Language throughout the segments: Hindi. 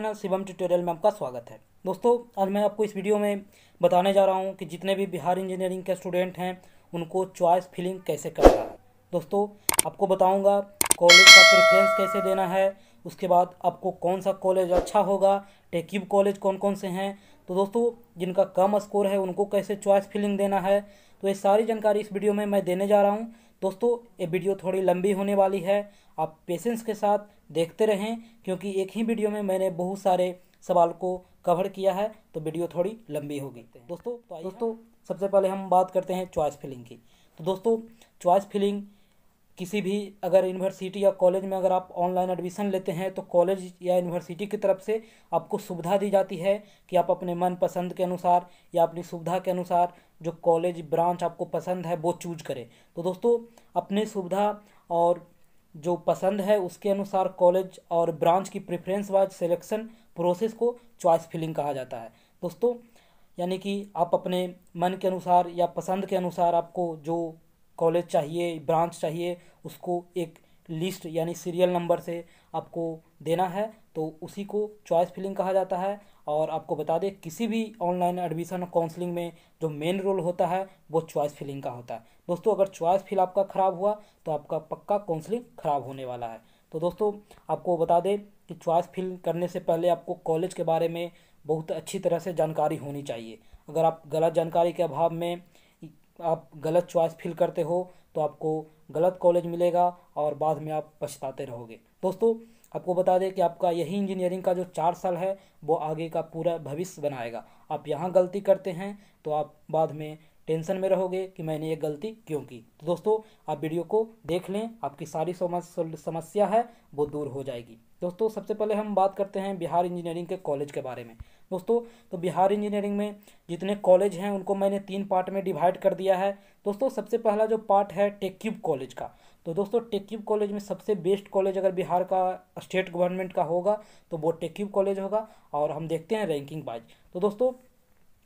चैनल शिवम ट्यूटोरियल में आपका स्वागत है दोस्तों आज मैं आपको इस वीडियो में बताने जा रहा हूँ कि जितने भी बिहार इंजीनियरिंग के स्टूडेंट हैं उनको चॉइस फिलिंग कैसे करना है दोस्तों आपको बताऊँगा कॉलेज का प्रेफरेंस कैसे देना है उसके बाद आपको कौन सा कॉलेज अच्छा होगा टेक्यूब कॉलेज कौन कौन से हैं तो दोस्तों जिनका कम स्कोर है उनको कैसे चॉइस फिलिंग देना है तो ये सारी जानकारी इस वीडियो में मैं देने जा रहा हूँ दोस्तों ये वीडियो थोड़ी लंबी होने वाली है आप पेशेंस के साथ देखते रहें क्योंकि एक ही वीडियो में मैंने बहुत सारे सवाल को कवर किया है तो वीडियो थोड़ी लंबी होगी दोस्तों तो दोस्तों सबसे पहले हम बात करते हैं चॉइस फिलिंग की तो दोस्तों चॉइस फिलिंग किसी भी अगर यूनिवर्सिटी या कॉलेज में अगर आप ऑनलाइन एडमिशन लेते हैं तो कॉलेज या यूनिवर्सिटी की तरफ से आपको सुविधा दी जाती है कि आप अपने मन पसंद के अनुसार या अपनी सुविधा के अनुसार जो कॉलेज ब्रांच आपको पसंद है वो चूज करें तो दोस्तों अपने सुविधा और जो पसंद है उसके अनुसार कॉलेज और ब्रांच की प्रेफरेंस वाइज सिलेक्शन प्रोसेस को चॉइस फिलिंग कहा जाता है दोस्तों यानी कि आप अपने मन के अनुसार या पसंद के अनुसार आपको जो कॉलेज चाहिए ब्रांच चाहिए उसको एक लिस्ट यानी सीरियल नंबर से आपको देना है तो उसी को चॉइस फिलिंग कहा जाता है और आपको बता दें किसी भी ऑनलाइन एडमिशन काउंसलिंग में जो मेन रोल होता है वो चॉइस फिलिंग का होता है दोस्तों अगर चॉइस फिल आपका ख़राब हुआ तो आपका पक्का काउंसलिंग ख़राब होने वाला है तो दोस्तों आपको बता दें कि चॉइस फिल करने से पहले आपको कॉलेज के बारे में बहुत अच्छी तरह से जानकारी होनी चाहिए अगर आप गलत जानकारी के अभाव में आप गलत चॉइस फिल करते हो तो आपको गलत कॉलेज मिलेगा और बाद में आप पछताते रहोगे दोस्तों आपको बता दें कि आपका यही इंजीनियरिंग का जो चार साल है वो आगे का पूरा भविष्य बनाएगा आप यहाँ गलती करते हैं तो आप बाद में टेंशन में रहोगे कि मैंने ये गलती क्यों की तो दोस्तों आप वीडियो को देख लें आपकी सारी समस्या है वो दूर हो जाएगी दोस्तों सबसे पहले हम बात करते हैं बिहार इंजीनियरिंग के कॉलेज के बारे में दोस्तों तो बिहार इंजीनियरिंग में जितने कॉलेज हैं उनको मैंने तीन पार्ट में डिवाइड कर दिया है दोस्तों सबसे पहला जो पार्ट है टेक्यूब कॉलेज का तो दोस्तों टेक्यूब कॉलेज में सबसे बेस्ट कॉलेज अगर बिहार का स्टेट गवर्नमेंट का होगा तो वो टेक्यूब कॉलेज होगा और हम देखते हैं रैंकिंग वाइज तो दोस्तों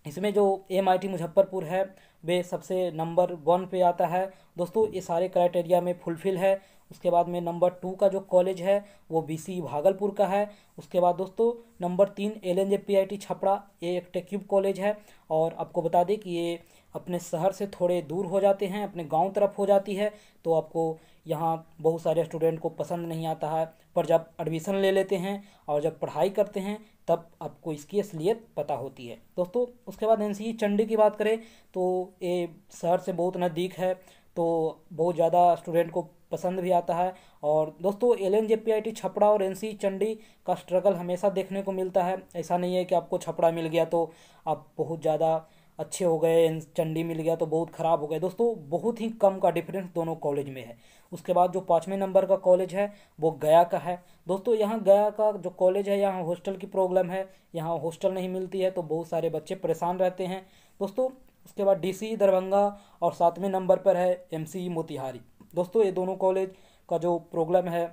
इसमें जो एम आई टी मुजफ्फरपुर है वे सबसे नंबर वन पे आता है दोस्तों ये सारे क्राइटेरिया में फुलफिल है उसके बाद में नंबर टू का जो कॉलेज है वो बी भागलपुर का है उसके बाद दोस्तों नंबर तीन L N J P I T Chhapra ये एक टेक्यूब कॉलेज है और आपको बता दें कि ये अपने शहर से थोड़े दूर हो जाते हैं अपने गांव तरफ हो जाती है तो आपको यहाँ बहुत सारे स्टूडेंट को पसंद नहीं आता है पर जब एडमिशन ले लेते हैं और जब पढ़ाई करते हैं तब आपको इसकी असलियत पता होती है दोस्तों उसके बाद एन e चंडी की बात करें तो ये शहर से बहुत नज़दीक है तो बहुत ज़्यादा स्टूडेंट को पसंद भी आता है और दोस्तों L N J P I T Chhapra और एन सी चंडी का स्ट्रगल हमेशा देखने को मिलता है ऐसा नहीं है कि आपको छपड़ा मिल गया तो आप बहुत ज़्यादा अच्छे हो गए चंडी मिल गया तो बहुत ख़राब हो गए दोस्तों बहुत ही कम का डिफरेंस दोनों कॉलेज में है उसके बाद जो पाँचवें नंबर का कॉलेज है वो गया का है दोस्तों यहाँ गया का जो कॉलेज है यहाँ हॉस्टल की प्रॉब्लम है यहाँ हॉस्टल नहीं मिलती है तो बहुत सारे बच्चे परेशान रहते हैं दोस्तों उसके बाद डीसी e, दरभंगा और सातवें नंबर पर है एमसीई e मोतिहारी दोस्तों ये दोनों कॉलेज का जो प्रोग्राम है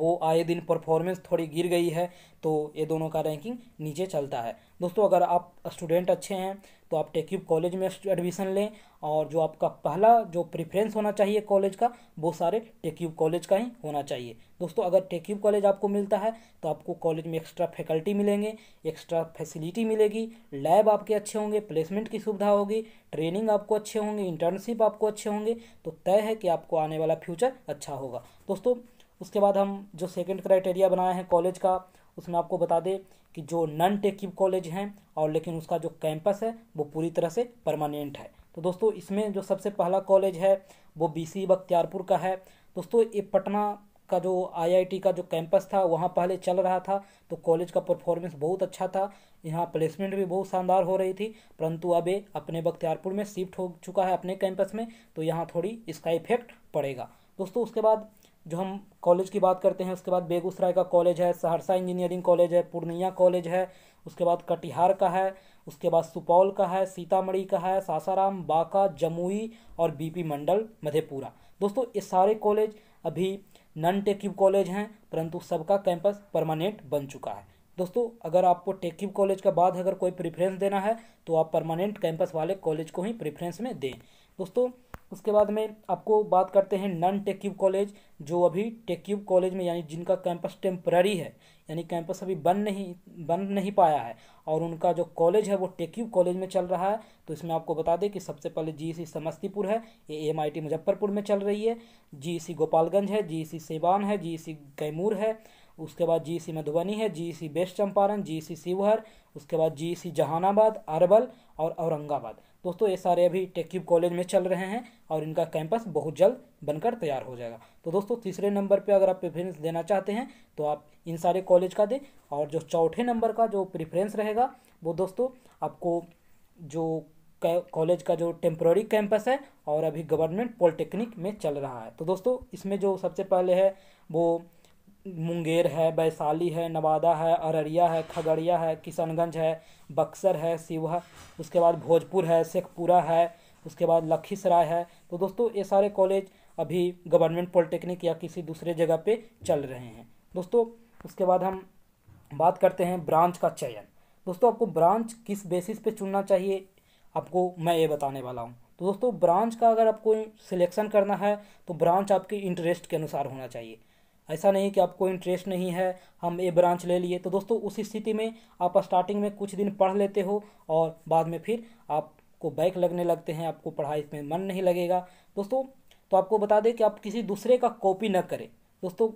वो आए दिन परफॉर्मेंस थोड़ी गिर गई है तो ये दोनों का रैंकिंग नीचे चलता है दोस्तों अगर आप स्टूडेंट अच्छे हैं तो आप टेक्यूब कॉलेज में एडमिशन लें और जो आपका पहला जो प्रेफरेंस होना चाहिए कॉलेज का वो सारे टेक्यूब कॉलेज का ही होना चाहिए दोस्तों अगर टेक्यूब कॉलेज आपको मिलता है तो आपको कॉलेज में एक्स्ट्रा फैकल्टी मिलेंगे एक्स्ट्रा फैसिलिटी मिलेगी लैब आपके अच्छे होंगे प्लेसमेंट की सुविधा होगी ट्रेनिंग आपको अच्छे होंगे इंटर्नशिप आपको अच्छे होंगे तो तय है कि आपको आने वाला फ्यूचर अच्छा होगा दोस्तों उसके बाद हम जो सेकेंड क्राइटेरिया बनाए हैं कॉलेज का उसमें आपको बता दें कि जो नॉन टेकिव कॉलेज हैं और लेकिन उसका जो कैंपस है वो पूरी तरह से परमानेंट है तो दोस्तों इसमें जो सबसे पहला कॉलेज है वो सी बख्तियारपुर का है दोस्तों ये पटना का जो आईआईटी का जो कैंपस था वहाँ पहले चल रहा था तो कॉलेज का परफॉर्मेंस बहुत अच्छा था यहाँ प्लेसमेंट भी बहुत शानदार हो रही थी परंतु अब ये अपने बख्तियारपुर में शिफ्ट हो चुका है अपने कैंपस में तो यहाँ थोड़ी इसका इफेक्ट पड़ेगा दोस्तों उसके बाद जो हम कॉलेज की बात करते हैं उसके बाद बेगूसराय का कॉलेज है सहरसा इंजीनियरिंग कॉलेज है पूर्णिया कॉलेज है उसके बाद कटिहार का है उसके बाद सुपौल का है सीतामढ़ी का है सासाराम बांका जमुई और बीपी मंडल मधेपुरा दोस्तों ये सारे कॉलेज अभी नॉन टेक्यूब कॉलेज हैं परंतु सबका कैंपस परमानेंट बन चुका है दोस्तों अगर आपको टेक्यूब कॉलेज का बाद अगर कोई प्रेफरेंस देना है तो आप परमानेंट कैंपस वाले कॉलेज को ही प्रेफरेंस में दें दोस्तों उसके बाद में आपको बात करते हैं नन टेक्यूब कॉलेज जो अभी टेक्यूब कॉलेज में यानी जिनका कैंपस टेम्प्ररी है यानी कैंपस अभी बन नहीं बन नहीं पाया है और उनका जो कॉलेज है वो टेक्यूब कॉलेज में चल रहा है तो इसमें आपको बता दें कि सबसे पहले जी समस्तीपुर है ये एम मुजफ्फरपुर में चल रही है जी गोपालगंज है जी सेवान है जी कैमूर है उसके बाद जी मधुबनी है सी वेस्ट चंपारण जी शिवहर उसके बाद जी जहानाबाद अरवल और औरंगाबाद दोस्तों ये सारे अभी टेक्यूब कॉलेज में चल रहे हैं और इनका कैंपस बहुत जल्द बनकर तैयार हो जाएगा तो दोस्तों तीसरे नंबर पे अगर आप प्रेफरेंस देना चाहते हैं तो आप इन सारे कॉलेज का दें और जो चौथे नंबर का जो प्रेफरेंस रहेगा वो दोस्तों आपको जो कॉलेज का जो टेम्प्ररी कैंपस है और अभी गवर्नमेंट पॉलिटेक्निक में चल रहा है तो दोस्तों इसमें जो सबसे पहले है वो मुंगेर है वैशाली है नवादा है अररिया है खगड़िया है किशनगंज है बक्सर है शिवहर उसके बाद भोजपुर है शेखपुरा है उसके बाद लखीसराय है तो दोस्तों ये सारे कॉलेज अभी गवर्नमेंट पॉलिटेक्निक या किसी दूसरे जगह पे चल रहे हैं दोस्तों उसके बाद हम बात करते हैं ब्रांच का चयन दोस्तों आपको ब्रांच किस बेसिस पे चुनना चाहिए आपको मैं ये बताने वाला हूँ तो दोस्तों ब्रांच का अगर आपको सिलेक्शन करना है तो ब्रांच आपके इंटरेस्ट के अनुसार होना चाहिए ऐसा नहीं कि आपको इंटरेस्ट नहीं है हम ए ब्रांच ले लिए तो दोस्तों उस स्थिति में आप स्टार्टिंग में कुछ दिन पढ़ लेते हो और बाद में फिर आपको बैक लगने लगते हैं आपको पढ़ाई में मन नहीं लगेगा दोस्तों तो आपको बता दें कि आप किसी दूसरे का कॉपी न करें दोस्तों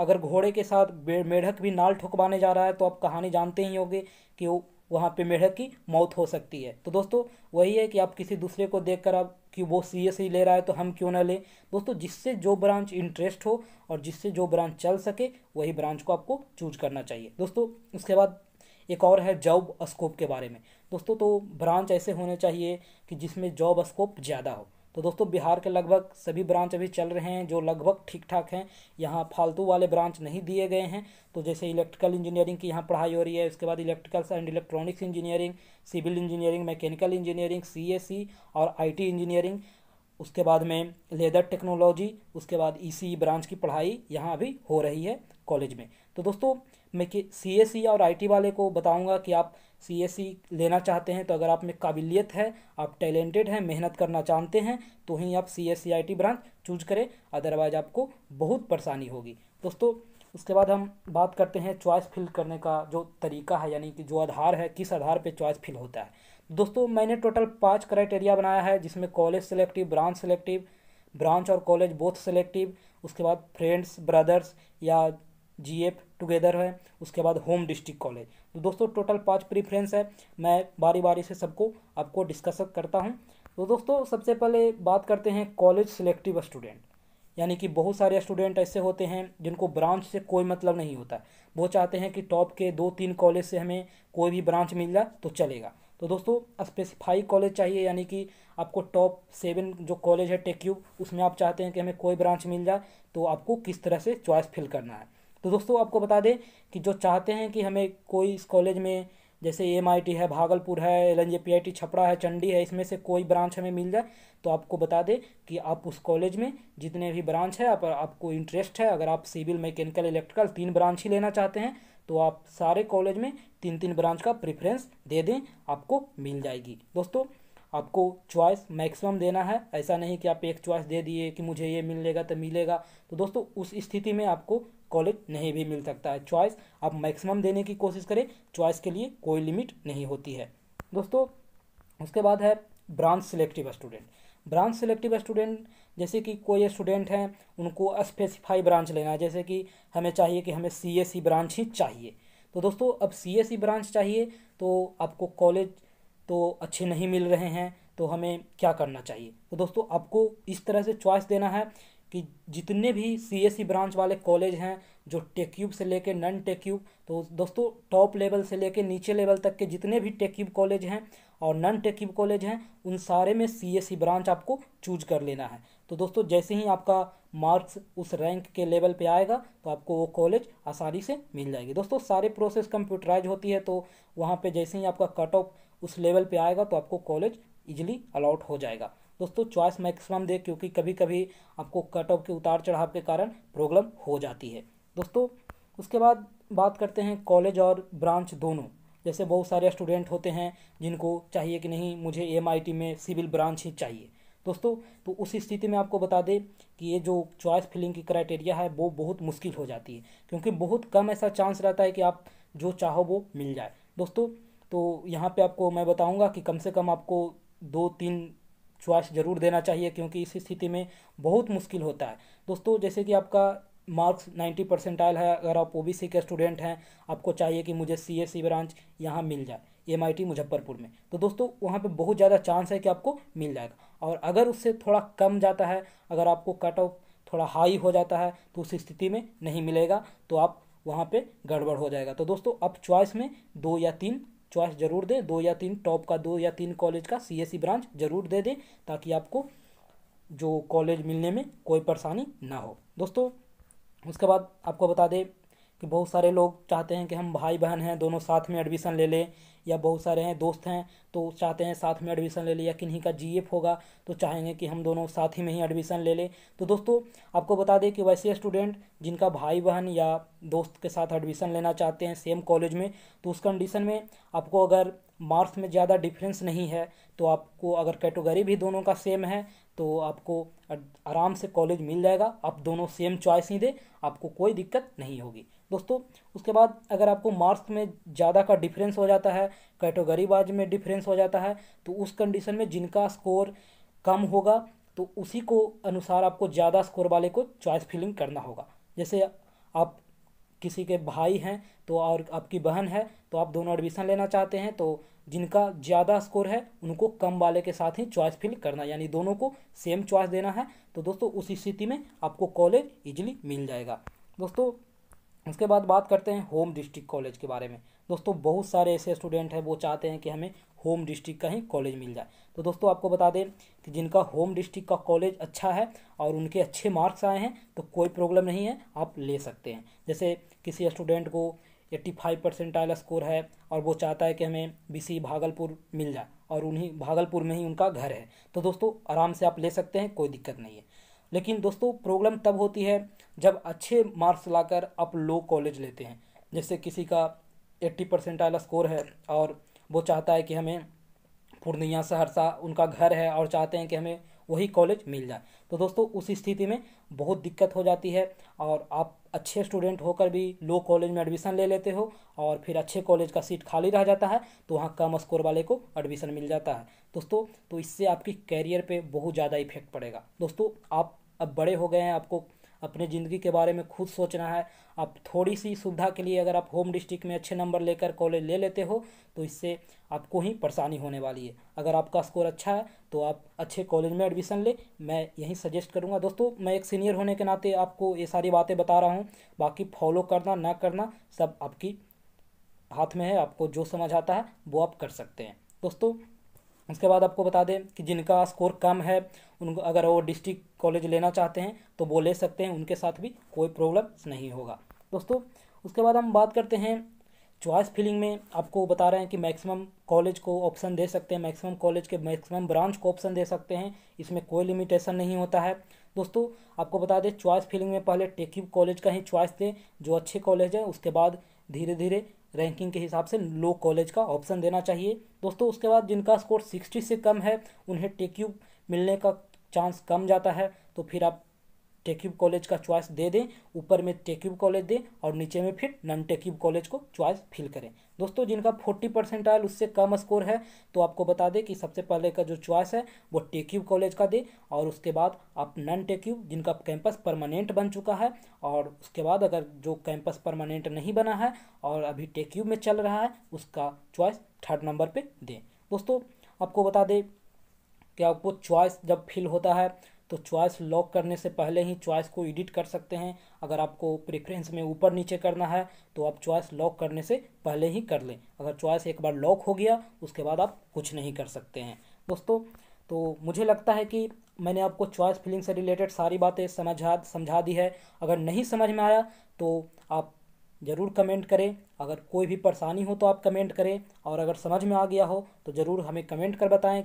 अगर घोड़े के साथ मेढक भी नाल ठुकवाने जा रहा है तो आप कहानी जानते ही होंगे कि वो वहाँ पे मेढक की मौत हो सकती है तो दोस्तों वही है कि आप किसी दूसरे को देख कर आप कि वो सी एस ले रहा है तो हम क्यों ना लें दोस्तों जिससे जो ब्रांच इंटरेस्ट हो और जिससे जो ब्रांच चल सके वही ब्रांच को आपको चूज करना चाहिए दोस्तों उसके बाद एक और है जॉब स्कोप के बारे में दोस्तों तो ब्रांच ऐसे होने चाहिए कि जिसमें जॉब स्कोप ज़्यादा हो तो दोस्तों बिहार के लगभग सभी ब्रांच अभी चल रहे हैं जो लगभग ठीक ठाक हैं यहाँ फालतू वाले ब्रांच नहीं दिए गए हैं तो जैसे इलेक्ट्रिकल इंजीनियरिंग की यहाँ पढ़ाई हो रही है उसके बाद electricals and electronics engineering civil engineering mechanical engineering C और आई इंजीनियरिंग उसके बाद में लेदर टेक्नोलॉजी उसके बाद ई e ब्रांच की पढ़ाई यहाँ अभी हो रही है कॉलेज में तो दोस्तों मैं सी e और आई वाले को बताऊँगा कि आप सी e लेना चाहते हैं तो अगर आप में काबिलियत है आप टैलेंटेड हैं मेहनत करना चाहते हैं तो ही आप C S e branch choose करें अदरवाइज आपको बहुत परेशानी होगी दोस्तों उसके बाद हम बात करते हैं चॉइस फिल करने का जो तरीका है यानी कि जो आधार है किस आधार पे चॉइस फिल होता है दोस्तों मैंने टोटल पाँच क्राइटेरिया बनाया है जिसमें college selective branch selective branch और कॉलेज बोथ सेलेक्टिव उसके बाद फ्रेंड्स ब्रदर्स या जी एफ टुगेदर है उसके बाद होम डिस्ट्रिक्ट कॉलेज तो दोस्तों टोटल पाँच प्रीफ्रेंस है मैं बारी बारी से सबको आपको डिस्कस करता हूँ तो दोस्तों सबसे पहले बात करते हैं कॉलेज सेलेक्टिव स्टूडेंट यानी कि बहुत सारे स्टूडेंट ऐसे होते हैं जिनको ब्रांच से कोई मतलब नहीं होता वो चाहते हैं कि टॉप के दो तीन कॉलेज से हमें कोई भी ब्रांच मिल जाए तो चलेगा तो दोस्तों स्पेसिफाई कॉलेज चाहिए यानी कि आपको टॉप सेवन जो कॉलेज है टेक्यूब उसमें आप चाहते हैं कि हमें कोई ब्रांच मिल जाए तो आपको किस तरह से चॉइस फिल करना है तो दोस्तों आपको बता दें कि जो चाहते हैं कि हमें कोई इस कॉलेज में जैसे एम है भागलपुर है एल एन छपरा है चंडी है इसमें से कोई ब्रांच हमें मिल जाए तो आपको बता दें कि आप उस कॉलेज में जितने भी ब्रांच है आप, आपको इंटरेस्ट है अगर आप सिविल मैकेनिकल इलेक्ट्रिकल तीन ब्रांच ही लेना चाहते हैं तो आप सारे कॉलेज में तीन तीन ब्रांच का प्रेफरेंस दे दें आपको मिल जाएगी दोस्तों आपको चॉइस मैक्सिमम देना है ऐसा नहीं कि आप एक चॉइस दे दिए कि मुझे ये मिलेगा तो मिलेगा तो दोस्तों उस स्थिति में आपको कॉलेज नहीं भी मिल सकता है चॉइस आप मैक्सिमम देने की कोशिश करें चॉइस के लिए कोई लिमिट नहीं होती है दोस्तों उसके बाद है branch selective student branch selective student जैसे कि कोई स्टूडेंट हैं उनको स्पेसिफाई ब्रांच लेना है जैसे कि हमें चाहिए कि हमें सी एस सी ब्रांच ही चाहिए तो दोस्तों अब सी एस सी ब्रांच चाहिए तो आपको कॉलेज तो अच्छे नहीं मिल रहे हैं तो हमें क्या करना चाहिए तो दोस्तों आपको इस तरह से चॉइस देना है कि जितने भी सी एस ब्रांच वाले कॉलेज हैं जो टेक्यूब से लेके नन टेक्यूब तो दोस्तों टॉप लेवल से लेके नीचे लेवल तक के जितने भी टेक्यूब कॉलेज हैं और नन टेक्यूब कॉलेज हैं उन सारे में सी एस ब्रांच आपको चूज कर लेना है तो दोस्तों जैसे ही आपका मार्क्स उस रैंक के लेवल पे आएगा तो आपको वो कॉलेज आसानी से मिल जाएगी दोस्तों सारे प्रोसेस कंप्यूटराइज होती है तो वहाँ पे जैसे ही आपका कट ऑफ उस लेवल पे आएगा तो आपको कॉलेज इजीली अलाउट हो जाएगा दोस्तों चॉइस मैक्सिमम दे क्योंकि कभी कभी आपको कट ऑफ के उतार चढ़ाव के कारण प्रॉब्लम हो जाती है दोस्तों उसके बाद बात करते हैं कॉलेज और ब्रांच दोनों जैसे बहुत सारे स्टूडेंट होते हैं जिनको चाहिए कि नहीं मुझे एम में सिविल ब्रांच ही चाहिए दोस्तों तो उस स्थिति में आपको बता दें कि ये जो चॉइस फिलिंग की क्राइटेरिया है वो बहुत मुश्किल हो जाती है क्योंकि बहुत कम ऐसा चांस रहता है कि आप जो चाहो वो मिल जाए दोस्तों तो यहाँ पे आपको मैं बताऊँगा कि कम से कम आपको दो तीन च्वाइस ज़रूर देना चाहिए क्योंकि इस स्थिति में बहुत मुश्किल होता है दोस्तों जैसे कि आपका मार्क्स 90 आयल है अगर आप ओ के स्टूडेंट हैं आपको चाहिए कि मुझे सी एस ब्रांच यहाँ मिल जाए एम आई टी मुजफ्फरपुर में तो दोस्तों वहाँ पे बहुत ज़्यादा चांस है कि आपको मिल जाएगा और अगर उससे थोड़ा कम जाता है अगर आपको कट ऑफ थोड़ा हाई हो जाता है तो उस स्थिति में नहीं मिलेगा तो आप वहाँ पर गड़बड़ हो जाएगा तो दोस्तों आप च्वाइस में दो या तीन चॉइस जरूर दें दो या तीन टॉप का दो या तीन कॉलेज का सीएससी ब्रांच e जरूर दे दें ताकि आपको जो कॉलेज मिलने में कोई परेशानी ना हो दोस्तों उसके बाद आपको बता दें कि बहुत सारे लोग चाहते हैं कि हम भाई बहन हैं दोनों साथ में एडमिशन ले लें या बहुत सारे हैं दोस्त हैं तो चाहते हैं साथ में एडमिशन ले लें या किन्हीं का जी e होगा तो चाहेंगे कि हम दोनों साथ ही में ही एडमिशन ले लें तो दोस्तों आपको बता दें कि वैसे स्टूडेंट जिनका भाई बहन या दोस्त के साथ एडमिशन लेना चाहते हैं सेम कॉलेज में तो उस कंडीशन में आपको अगर मार्क्स में ज़्यादा डिफरेंस नहीं है तो आपको अगर कैटेगरी भी दोनों का सेम है तो आपको आराम से कॉलेज मिल जाएगा आप दोनों सेम चॉइस ही दें आपको कोई दिक्कत नहीं होगी दोस्तों उसके बाद अगर आपको मार्क्स में ज़्यादा का डिफरेंस हो जाता है कैटेगरी वाइज में डिफरेंस हो जाता है तो उस कंडीशन में जिनका स्कोर कम होगा तो उसी को अनुसार आपको ज़्यादा स्कोर वाले को चॉइस फिलिंग करना होगा जैसे आप किसी के भाई हैं तो और आपकी बहन है तो आप दोनों एडमिशन लेना चाहते हैं तो जिनका ज़्यादा स्कोर है उनको कम वाले के साथ ही चॉइस फिल करना यानी दोनों को सेम चॉइस देना है तो दोस्तों उस स्थिति में आपको कॉलेज ईजिली मिल जाएगा दोस्तों उसके बाद बात करते हैं होम डिस्ट्रिक्ट कॉलेज के बारे में दोस्तों बहुत सारे ऐसे स्टूडेंट हैं वो चाहते हैं कि हमें होम डिस्ट्रिक्ट का ही कॉलेज मिल जाए तो दोस्तों आपको बता दें कि जिनका होम डिस्ट्रिक्ट का कॉलेज अच्छा है और उनके अच्छे मार्क्स आए हैं तो कोई प्रॉब्लम नहीं है आप ले सकते हैं जैसे किसी स्टूडेंट को एट्टी फाइव परसेंटाइल स्कोर है और वो चाहता है कि हमें बीसी भागलपुर मिल जाए और उन्हीं भागलपुर में ही उनका घर है तो दोस्तों आराम से आप ले सकते हैं कोई दिक्कत नहीं है लेकिन दोस्तों प्रॉब्लम तब होती है जब अच्छे मार्क्स लाकर आप लो कॉलेज लेते हैं जैसे किसी का एट्टी परसेंटाइल स्कोर है और वो चाहता है कि हमें पूर्णिया सहरसा उनका घर है और चाहते हैं कि हमें वही कॉलेज मिल जाए तो दोस्तों उस स्थिति में बहुत दिक्कत हो जाती है और आप अच्छे स्टूडेंट होकर भी लो कॉलेज में एडमिशन ले लेते हो और फिर अच्छे कॉलेज का सीट खाली रह जाता है तो वहाँ कम स्कोर वाले को एडमिशन मिल जाता है दोस्तों तो इससे आपकी कैरियर पर बहुत ज़्यादा इफेक्ट पड़ेगा दोस्तों आप अब बड़े हो गए हैं आपको अपने ज़िंदगी के बारे में खुद सोचना है आप थोड़ी सी सुविधा के लिए अगर आप होम डिस्ट्रिक्ट में अच्छे नंबर लेकर कॉलेज ले लेते हो तो इससे आपको ही परेशानी होने वाली है अगर आपका स्कोर अच्छा है तो आप अच्छे कॉलेज में एडमिशन ले मैं यही सजेस्ट करूँगा दोस्तों मैं एक सीनियर होने के नाते आपको ये सारी बातें बता रहा हूँ बाकी फॉलो करना ना करना सब आपकी हाथ में है आपको जो समझ आता है वो आप कर सकते हैं दोस्तों उसके बाद आपको बता दें कि जिनका स्कोर कम है उनको अगर वो डिस्ट्रिक्ट कॉलेज लेना चाहते हैं तो वो ले सकते हैं उनके साथ भी कोई प्रॉब्लम नहीं होगा दोस्तों उसके बाद हम बात करते हैं चॉइस फिलिंग में आपको बता रहे हैं कि मैक्सिमम कॉलेज को ऑप्शन दे सकते हैं मैक्सिमम कॉलेज के मैक्सिमम ब्रांच को ऑप्शन दे सकते हैं इसमें कोई लिमिटेशन नहीं होता है दोस्तों आपको बता दें चॉइस फिलिंग में पहले टेक्यूब कॉलेज का ही चॉइस दें जो अच्छे कॉलेज है उसके बाद धीरे धीरे रैंकिंग के हिसाब से लो कॉलेज का ऑप्शन देना चाहिए दोस्तों उसके बाद जिनका स्कोर सिक्सटी से कम है उन्हें टेक्यू मिलने का चांस कम जाता है तो फिर आप टेक्यूब कॉलेज का चॉइस दे दें ऊपर में टेक्यूब कॉलेज दें और नीचे में फिर नॉन टेक्यूब कॉलेज को चॉइस फिल करें दोस्तों जिनका फोर्टी परसेंट आयल उससे कम स्कोर है तो आपको बता दें कि सबसे पहले का जो चॉइस है वो टेक्यूब कॉलेज का दें और उसके बाद आप नॉन टेक्यूब जिनका कैंपस परमानेंट बन चुका है और उसके बाद अगर जो कैंपस परमानेंट नहीं बना है और अभी टेक्यूब में चल रहा है उसका चॉइस थर्ड नंबर पर दें दोस्तों आपको बता दें कि आपको चॉइस जब फिल होता है तो चॉइस लॉक करने से पहले ही चॉइस को एडिट कर सकते हैं अगर आपको प्रेफरेंस में ऊपर नीचे करना है तो आप चॉइस लॉक करने से पहले ही कर लें अगर चॉइस एक बार लॉक हो गया उसके बाद आप कुछ नहीं कर सकते हैं दोस्तों तो मुझे लगता है कि मैंने आपको चॉइस फिलिंग से रिलेटेड सारी बातें समझा समझा दी है अगर नहीं समझ में आया तो आप ज़रूर कमेंट करें अगर कोई भी परेशानी हो तो आप कमेंट करें और अगर समझ में आ गया हो तो ज़रूर हमें कमेंट कर बताएं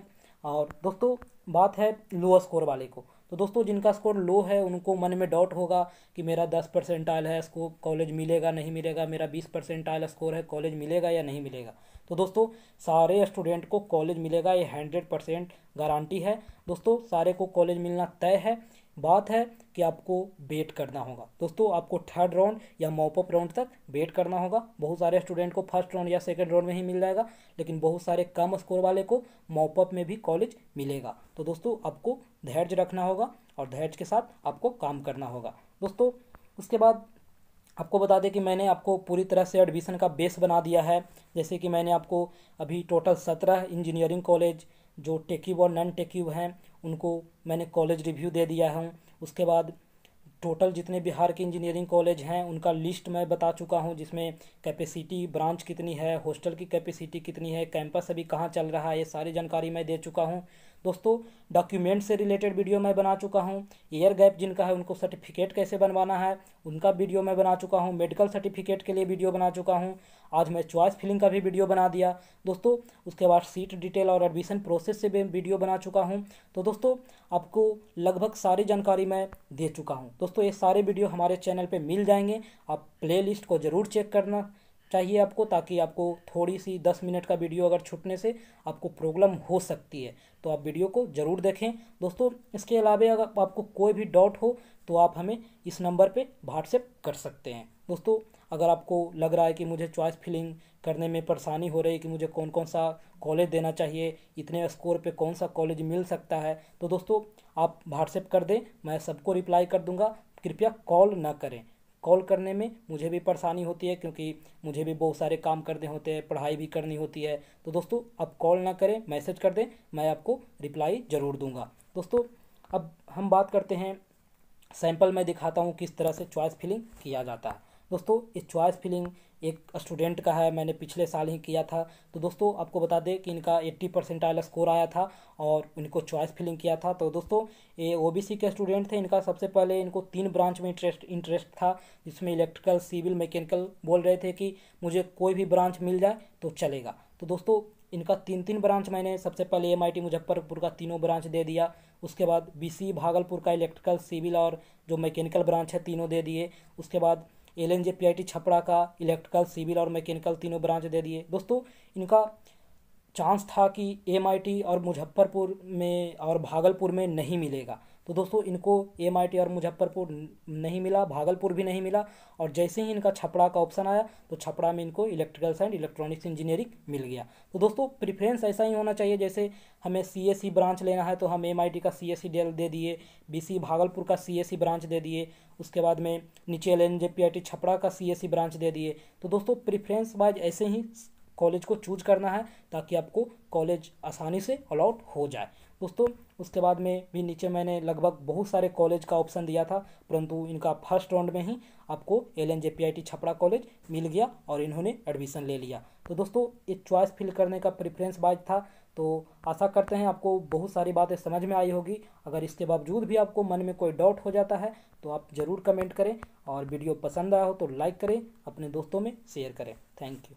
और दोस्तों बात है लोअर स्कोर वाले को तो दोस्तों जिनका स्कोर लो है उनको मन में डाउट होगा कि मेरा दस परसेंट आयल है इसको कॉलेज मिलेगा नहीं मिलेगा मेरा बीस परसेंट आयल स्कोर है कॉलेज मिलेगा या नहीं मिलेगा तो दोस्तों सारे स्टूडेंट को कॉलेज मिलेगा ये हंड्रेड परसेंट गारंटी है दोस्तों सारे को कॉलेज मिलना तय है बात है कि आपको वेट करना होगा दोस्तों आपको थर्ड राउंड या मॉपअप राउंड तक वेट करना होगा बहुत सारे स्टूडेंट को फर्स्ट राउंड या सेकेंड राउंड में ही मिल जाएगा लेकिन बहुत सारे कम स्कोर वाले को मॉपअप में भी कॉलेज मिलेगा तो दोस्तों आपको धैर्य रखना होगा और धैर्य के साथ आपको काम करना होगा दोस्तों उसके बाद आपको बता दें कि मैंने आपको पूरी तरह से एडमिशन का बेस बना दिया है जैसे कि मैंने आपको अभी टोटल सत्रह इंजीनियरिंग कॉलेज जो टेक्यूब और नॉन टेक्यूब हैं उनको मैंने कॉलेज रिव्यू दे दिया हूँ उसके बाद टोटल जितने बिहार के इंजीनियरिंग कॉलेज हैं उनका लिस्ट मैं बता चुका हूँ जिसमें कैपेसिटी ब्रांच कितनी है हॉस्टल की कैपेसिटी कितनी है कैंपस अभी कहाँ चल रहा है ये सारी जानकारी मैं दे चुका हूँ दोस्तों डॉक्यूमेंट से रिलेटेड वीडियो मैं बना चुका हूँ एयर गैप जिनका है उनको सर्टिफिकेट कैसे बनवाना है उनका वीडियो मैं बना चुका हूँ मेडिकल सर्टिफिकेट के लिए वीडियो बना चुका हूँ आज मैं चॉइस फिलिंग का भी वीडियो बना दिया दोस्तों उसके बाद सीट डिटेल और एडमिशन प्रोसेस से भी वीडियो बना चुका हूँ तो दोस्तों आपको लगभग सारी जानकारी मैं दे चुका हूँ दोस्तों ये सारे वीडियो हमारे चैनल पर मिल जाएंगे आप प्ले को ज़रूर चेक करना चाहिए आपको ताकि आपको थोड़ी सी दस मिनट का वीडियो अगर छूटने से आपको प्रॉब्लम हो सकती है तो आप वीडियो को ज़रूर देखें दोस्तों इसके अलावा अगर आपको कोई भी डाउट हो तो आप हमें इस नंबर पे व्हाट्सएप कर सकते हैं दोस्तों अगर आपको लग रहा है कि मुझे चॉइस फिलिंग करने में परेशानी हो रही है कि मुझे कौन कौन सा कॉलेज देना चाहिए इतने स्कोर पे कौन सा कॉलेज मिल सकता है तो दोस्तों आप व्हाट्सएप कर दें मैं सबको रिप्लाई कर दूंगा कृपया कॉल ना करें कॉल करने में मुझे भी परेशानी होती है क्योंकि मुझे भी बहुत सारे काम करने होते हैं पढ़ाई भी करनी होती है तो दोस्तों आप कॉल ना करें मैसेज कर दें मैं आपको रिप्लाई ज़रूर दूंगा दोस्तों अब हम बात करते हैं सैंपल मैं दिखाता हूँ किस तरह से चॉइस फिलिंग किया जाता है दोस्तों ये चॉइस फिलिंग एक स्टूडेंट का है मैंने पिछले साल ही किया था तो दोस्तों आपको बता दें कि इनका एट्टी परसेंटाइल स्कोर आया था और इनको चॉइस फिलिंग किया था तो दोस्तों ये ओबीसी के स्टूडेंट थे इनका सबसे पहले इनको तीन ब्रांच में इंटरेस्ट इंटरेस्ट था जिसमें इलेक्ट्रिकल सिविल मैकेनिकल बोल रहे थे कि मुझे कोई भी ब्रांच मिल जाए तो चलेगा तो दोस्तों इनका तीन तीन ब्रांच मैंने सबसे पहले एम मुजफ्फरपुर का तीनों ब्रांच दे दिया उसके बाद बी भागलपुर का इलेक्ट्रिकल सिविल और जो मैकेनिकल ब्रांच है तीनों दे दिए उसके बाद L N J P I T Chhapra का इलेक्ट्रिकल सिविल और मैकेनिकल तीनों ब्रांच दे दिए दोस्तों इनका चांस था कि एम आई टी और मुजफ्फरपुर में और भागलपुर में नहीं मिलेगा तो दोस्तों इनको एम और मुजफ्फरपुर नहीं मिला भागलपुर भी नहीं मिला और जैसे ही इनका छपड़ा का ऑप्शन आया तो छपड़ा में इनको इलेक्ट्रिकल एंड इलेक्ट्रॉनिक्स इंजीनियरिंग मिल गया तो दोस्तों प्रिफ्रेंस ऐसा ही होना चाहिए जैसे हमें सी ब्रांच e लेना है तो हम एम का सी एस e दे दिए बी भागलपुर का सी ब्रांच e दे दिए उसके बाद में नीचे एल एन छपड़ा का सी ब्रांच दे दिए तो दोस्तों प्रिफ्रेंस वाइज ऐसे ही कॉलेज को चूज करना है ताकि आपको कॉलेज आसानी से अलाउट हो जाए दोस्तों उसके बाद में भी नीचे मैंने लगभग बहुत सारे कॉलेज का ऑप्शन दिया था परंतु इनका फर्स्ट राउंड में ही आपको L N J P I T Chhapra college मिल गया और इन्होंने एडमिशन ले लिया तो दोस्तों ये चॉइस फिल करने का प्रिफ्रेंस बाइज था तो आशा करते हैं आपको बहुत सारी बातें समझ में आई होगी अगर इसके बावजूद भी आपको मन में कोई डाउट हो जाता है तो आप ज़रूर कमेंट करें और वीडियो पसंद आया हो तो लाइक करें अपने दोस्तों में शेयर करें थैंक यू